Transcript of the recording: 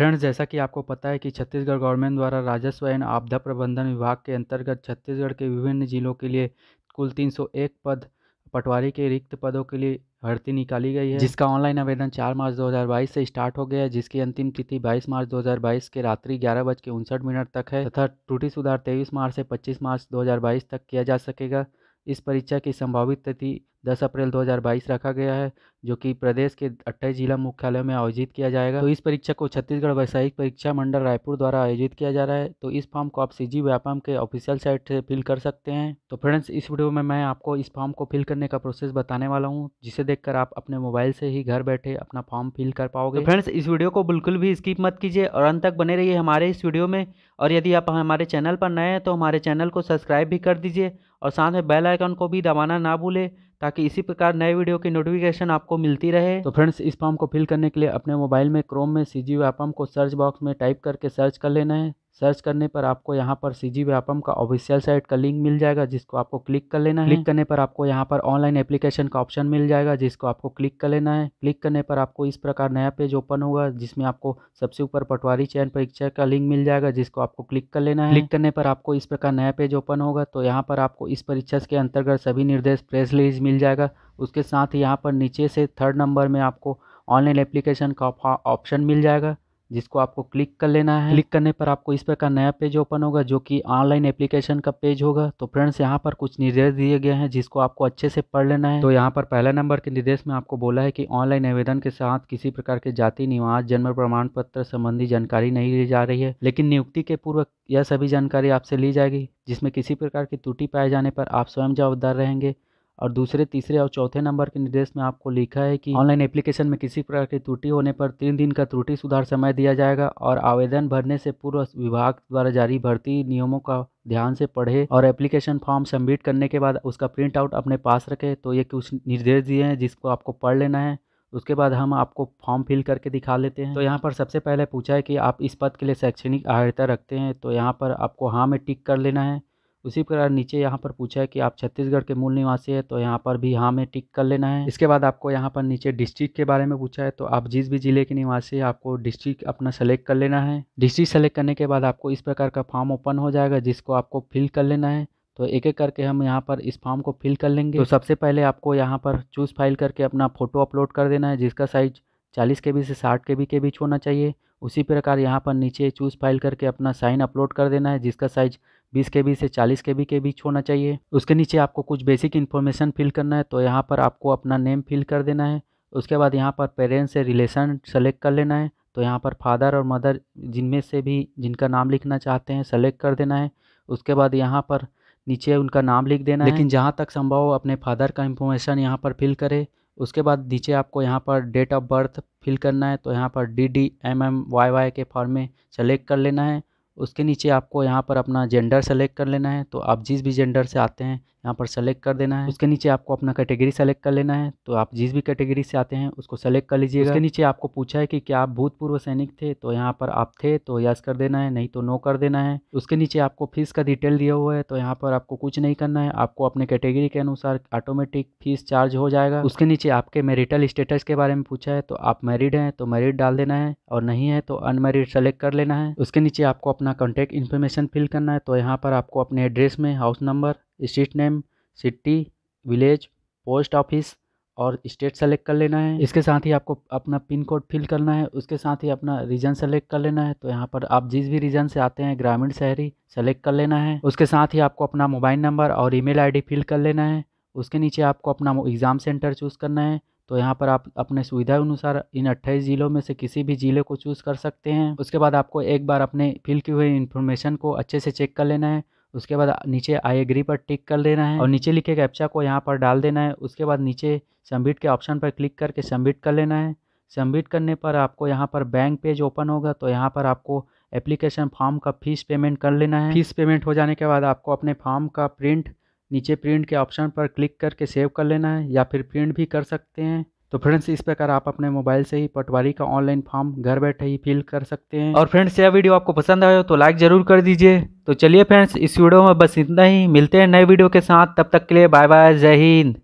Friends जैसा कि आपको पता है कि छत्तीसगढ़ गवर्नमेंट द्वारा राजस्व एवं आपदा प्रबंधन विभाग के अंतर्गत छत्तीसगढ़ के विभिन्न जिलों के लिए कुल 301 पद पटवारी के रिक्त पदों के लिए भर्ती निकाली गई है जिसका ऑनलाइन आवेदन 4 मार्च 2022 से स्टार्ट हो गया है जिसकी अंतिम तिथि 22 मार्च 2022 के रात्रि ग्यारह बज के उनसठ मिनट तक है तथा त्रुटि सुधार 23 मार्च से 25 मार्च 2022 तक किया जा सकेगा इस परीक्षा की संभावित तिथि 10 अप्रैल 2022 रखा गया है जो कि प्रदेश के अट्ठाईस जिला मुख्यालयों में आयोजित किया जाएगा तो इस परीक्षा को छत्तीसगढ़ व्यावसायिक परीक्षा मंडल रायपुर द्वारा आयोजित किया जा रहा है तो इस फॉर्म को आप सी जी व्यापम के ऑफिशियल साइट से फिल कर सकते हैं तो फ्रेंड्स इस वीडियो में मैं आपको इस फॉर्म को फिल करने का प्रोसेस बताने वाला हूँ जिसे देखकर आप अपने मोबाइल से ही घर बैठे अपना फॉर्म फिल कर पाओगे तो फ्रेंड्स इस वीडियो को बिल्कुल भी स्किप मत कीजिए और अंत तक बने रहिए हमारे इस वीडियो में और यदि आप हमारे चैनल पर नए हैं तो हमारे चैनल को सब्सक्राइब भी कर दीजिए और साथ में बेल आइकन को भी दबाना ना भूलें ताकि इसी प्रकार नए वीडियो की नोटिफिकेशन आपको मिलती रहे तो फ्रेंड्स इस फॉर्म को फिल करने के लिए अपने मोबाइल में क्रोम में सी जी को सर्च बॉक्स में टाइप करके सर्च कर लेना है सर्च करने पर आपको यहाँ पर सी जी व्यापम का ऑफिशियल साइट का लिंक मिल जाएगा जिसको आपको क्लिक कर लेना है क्लिक करने पर आपको यहाँ पर ऑनलाइन एप्लीकेशन का ऑप्शन मिल जाएगा जिसको आपको क्लिक कर लेना है क्लिक करने पर आपको इस प्रकार नया पेज ओपन होगा जिसमें आपको सबसे ऊपर पटवारी चयन परीक्षा का लिंक मिल जाएगा जिसको आपको क्लिक कर लेना है क्लिक करने पर आपको इस प्रकार नया पेज ओपन होगा तो यहाँ पर आपको इस परीक्षा के अंतर्गत सभी निर्देश प्रेस रिलीज मिल जाएगा उसके साथ ही यहाँ पर नीचे से थर्ड नंबर में आपको ऑनलाइन एप्लीकेशन का ऑप्शन मिल जाएगा जिसको आपको क्लिक कर लेना है क्लिक करने पर आपको इस प्रकार नया पेज ओपन होगा जो कि ऑनलाइन एप्लीकेशन का पेज होगा तो फ्रेंड्स यहाँ पर कुछ निर्देश दिए गए हैं जिसको आपको अच्छे से पढ़ लेना है तो यहाँ पर पहला नंबर के निर्देश में आपको बोला है कि ऑनलाइन आवेदन के साथ किसी प्रकार के जाति निवास जन्म प्रमाण पत्र संबंधी जानकारी नहीं ली जा रही है लेकिन नियुक्ति के पूर्व यह सभी जानकारी आपसे ली जाएगी जिसमें किसी प्रकार की त्रुटि पाए जाने पर आप स्वयं जवाबदार रहेंगे और दूसरे तीसरे और चौथे नंबर के निर्देश में आपको लिखा है कि ऑनलाइन एप्लीकेशन में किसी प्रकार की त्रुटि होने पर तीन दिन का त्रुटि सुधार समय दिया जाएगा और आवेदन भरने से पूर्व विभाग द्वारा जारी भर्ती नियमों का ध्यान से पढ़े और एप्लीकेशन फॉर्म सबमिट करने के बाद उसका प्रिंट आउट अपने पास रखे तो ये कुछ निर्देश दिए हैं जिसको आपको पढ़ लेना है उसके बाद हम आपको फॉर्म फिल करके दिखा लेते हैं तो यहाँ पर सबसे पहले पूछा है कि आप इस पद के लिए शैक्षणिक अहर्ता रखते हैं तो यहाँ पर आपको हाँ में टिक कर लेना है उसी प्रकार नीचे यहाँ पर पूछा है कि आप छत्तीसगढ़ के मूल निवासी है तो यहाँ पर भी हाँ में टिक कर लेना है इसके बाद आपको यहाँ पर नीचे डिस्ट्रिक्ट के बारे में पूछा है तो आप जिस भी जिले के निवासी है आपको डिस्ट्रिक्ट अपना सेलेक्ट कर लेना है डिस्ट्रिक्ट सेलेक्ट करने के बाद आपको इस प्रकार का फॉर्म ओपन हो जाएगा जिसको आपको फिल कर लेना है तो एक एक करके हम यहाँ पर इस फॉर्म को फिल कर लेंगे तो सबसे पहले आपको यहाँ पर चूज़ फाइल करके अपना फ़ोटो अपलोड कर देना है जिसका साइज चालीस के बी से साठ के बी के बीच होना चाहिए उसी प्रकार यहाँ पर नीचे चूज़ फाइल करके अपना साइन अपलोड कर देना है जिसका साइज बीस के बी से चालीस के बी के बीच होना चाहिए उसके नीचे आपको कुछ बेसिक इन्फॉर्मेशन फिल करना है तो यहाँ पर आपको अपना नेम फिल कर देना है उसके बाद यहाँ पर पेरेंट्स से रिलेशन सेलेक्ट कर लेना है तो यहाँ पर फादर और मदर जिनमें से भी जिनका नाम लिखना चाहते हैं सेलेक्ट कर देना है उसके बाद यहाँ पर नीचे उनका नाम लिख देना लेकिन है लेकिन जहाँ तक संभव हो अपने फादर का इंफॉर्मेशन यहाँ पर फिल करें उसके बाद नीचे आपको यहाँ पर डेट ऑफ बर्थ फिल करना है तो यहाँ पर D D M M Y Y के फॉर्म में सेलेक्ट कर लेना है उसके नीचे आपको यहाँ पर अपना जेंडर सेलेक्ट कर लेना है तो आप जिस भी जेंडर से आते हैं यहाँ पर सेलेक्ट कर देना है हाँ। उसके नीचे आपको अपना कैटेगरी सेलेक्ट कर लेना है तो आप जिस भी कैटेगरी से आते हैं उसको सेलेक्ट कर लीजिएगा उसके नीचे आपको पूछा है कि क्या आप भूतपूर्व सैनिक थे तो यहाँ पर आप थे तो यस कर देना है नहीं तो नो कर देना है उसके नीचे आपको फीस का डिटेल दिया हुआ है तो यहाँ पर आपको कुछ नहीं करना है आपको अपने कैटेगरी के अनुसार ऑटोमेटिक फीस चार्ज हो जाएगा उसके नीचे आपके मेरिटल स्टेटस के बारे में पूछा है तो आप मेरिड हैं तो मेरिड डाल देना है और नहीं है तो अनमेरिड सेलेक्ट कर लेना है उसके नीचे आपको अपना कॉन्टेक्ट इन्फॉर्मेशन फिल करना है तो यहाँ पर आपको अपने एड्रेस में house number street name city village post office और स्टेट सेलेक्ट कर लेना है इसके साथ ही आपको अपना पिन कोड फिल करना है उसके साथ ही अपना रीजन सेलेक्ट कर लेना है तो यहाँ पर आप जिस भी रीजन से आते हैं ग्रामीण शहरी सेलेक्ट कर लेना है उसके साथ ही आपको अपना मोबाइल नंबर और ईमेल आईडी फिल कर लेना है उसके नीचे आपको अपना एग्ज़ाम सेंटर चूज़ करना है तो यहाँ पर आप अपने सुविधा अनुसार इन अट्ठाईस ज़िलों में से किसी भी ज़िले को चूज़ कर सकते हैं उसके बाद आपको एक बार अपने फिल की हुई इन्फॉर्मेशन को अच्छे से चेक कर लेना है उसके बाद नीचे आई एग्री पर टिक कर देना है और नीचे लिखे कैप्चा को यहाँ पर डाल देना है उसके बाद नीचे सबमिट के ऑप्शन पर क्लिक करके सबमिट कर लेना है सबमिट करने पर आपको यहाँ पर बैंक पेज ओपन होगा तो यहाँ पर आपको एप्लीकेशन फॉर्म का फीस पेमेंट कर लेना है फीस पेमेंट हो जाने के बाद आपको अपने फॉर्म का प्रिंट नीचे प्रिंट के ऑप्शन पर क्लिक करके सेव कर लेना है या फिर प्रिंट भी कर सकते हैं तो फ्रेंड्स इस प्रकार आप अपने मोबाइल से ही पटवारी का ऑनलाइन फॉर्म घर बैठे ही फिल कर सकते हैं और फ्रेंड्स यह वीडियो आपको पसंद आया हो तो लाइक जरूर कर दीजिए तो चलिए फ्रेंड्स इस वीडियो में बस इतना ही मिलते हैं नए वीडियो के साथ तब तक के लिए बाय बाय जय हिंद